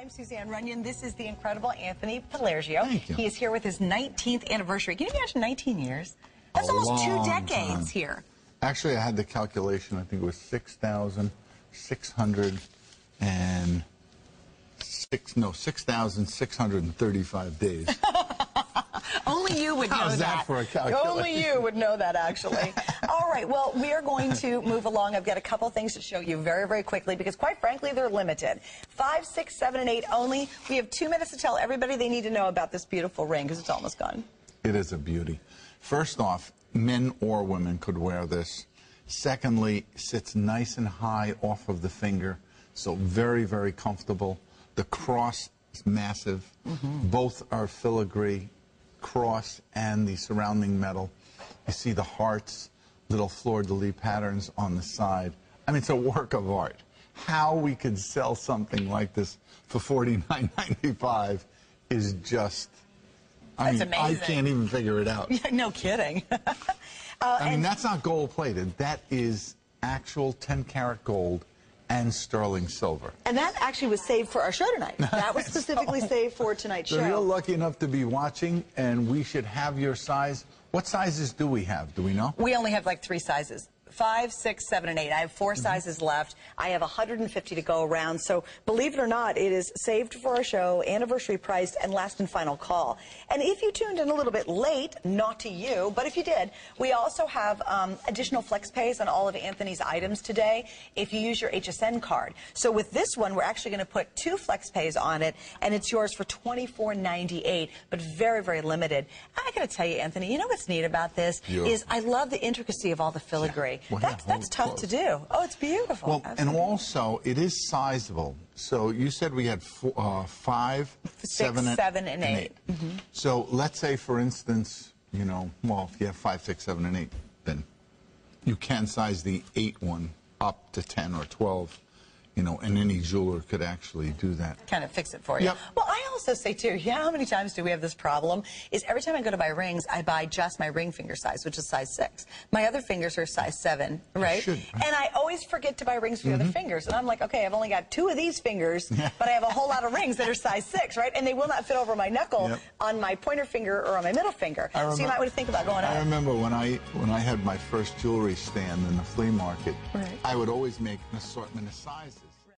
I'm Suzanne Runyon. This is the incredible Anthony Palergio. He is here with his 19th anniversary. Can you imagine 19 years? That's A almost two decades time. here. Actually, I had the calculation. I think it was 6,600 and six, no, 6,635 days. Only you would How's know that. that for a calculation? Only you would know that, actually. All right, well, we are going to move along. I've got a couple things to show you very, very quickly because, quite frankly, they're limited. Five, six, seven, and eight only. We have two minutes to tell everybody they need to know about this beautiful ring because it's almost gone. It is a beauty. First off, men or women could wear this. Secondly, sits nice and high off of the finger, so very, very comfortable. The cross is massive. Mm -hmm. Both are filigree, cross and the surrounding metal. You see the hearts little fleur-de-lis patterns on the side. I mean, it's a work of art. How we could sell something like this for $49.95 is just, I that's mean, amazing. I can't even figure it out. no kidding. uh, I mean, that's not gold plated. That is actual 10 karat gold and sterling silver. And that actually was saved for our show tonight. That was specifically so, saved for tonight's so You're lucky enough to be watching, and we should have your size. What sizes do we have? Do we know? We only have like three sizes five, six, seven, and eight. I have 4 mm -hmm. sizes left. I have 150 to go around. So believe it or not, it is saved for our show, anniversary priced, and last and final call. And if you tuned in a little bit late, not to you, but if you did, we also have um, additional flex pays on all of Anthony's items today if you use your HSN card. So with this one, we're actually going to put two flex pays on it, and it's yours for $24.98, but very, very limited. I got to tell you, Anthony, you know what's neat about this yeah. is I love the intricacy of all the filigree. Yeah. Well, that's, yeah, that's oh, tough close. to do. Oh, it's beautiful. Well, Absolutely. and also, it is sizable. So you said we had four, uh, five, Six, seven, seven, and, and eight. eight. Mm -hmm. So let's say, for instance, you know, well, if you have five, six, seven, and eight, then you can size the eight one up to 10 or 12 you know, and any jeweler could actually do that. Kind of fix it for you. Yep. Well, I also say, too, yeah, how many times do we have this problem? Is every time I go to buy rings, I buy just my ring finger size, which is size 6. My other fingers are size 7, right? Should, right? And I always forget to buy rings for mm -hmm. the other mm-hmm. fingers. And I'm like, okay, I've only got two of these fingers, but I have a whole lot of rings that are size 6, right? And they will not fit over my knuckle yep. on my pointer finger or on my middle finger. Remember, so you might want to think about going I remember when I, when I had my first jewelry stand in the flea market, right. I would always make an assortment of sizes.